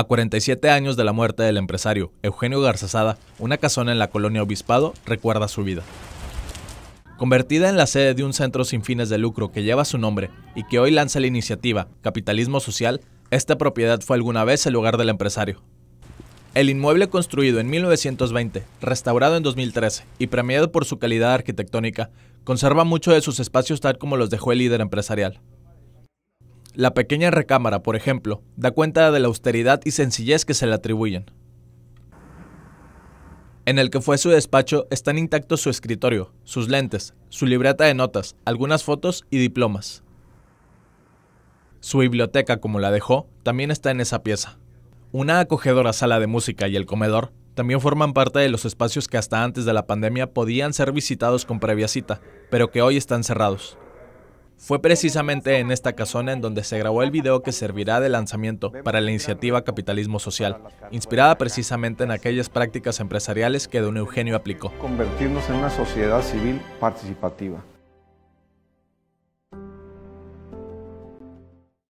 A 47 años de la muerte del empresario Eugenio Garzazada, una casona en la colonia Obispado recuerda su vida. Convertida en la sede de un centro sin fines de lucro que lleva su nombre y que hoy lanza la iniciativa Capitalismo Social, esta propiedad fue alguna vez el hogar del empresario. El inmueble construido en 1920, restaurado en 2013 y premiado por su calidad arquitectónica, conserva mucho de sus espacios tal como los dejó el líder empresarial. La pequeña recámara, por ejemplo, da cuenta de la austeridad y sencillez que se le atribuyen. En el que fue su despacho están intactos su escritorio, sus lentes, su libreta de notas, algunas fotos y diplomas. Su biblioteca, como la dejó, también está en esa pieza. Una acogedora sala de música y el comedor también forman parte de los espacios que hasta antes de la pandemia podían ser visitados con previa cita, pero que hoy están cerrados. Fue precisamente en esta casona en donde se grabó el video que servirá de lanzamiento para la iniciativa Capitalismo Social, inspirada precisamente en aquellas prácticas empresariales que don Eugenio aplicó. Convertirnos en una sociedad civil participativa.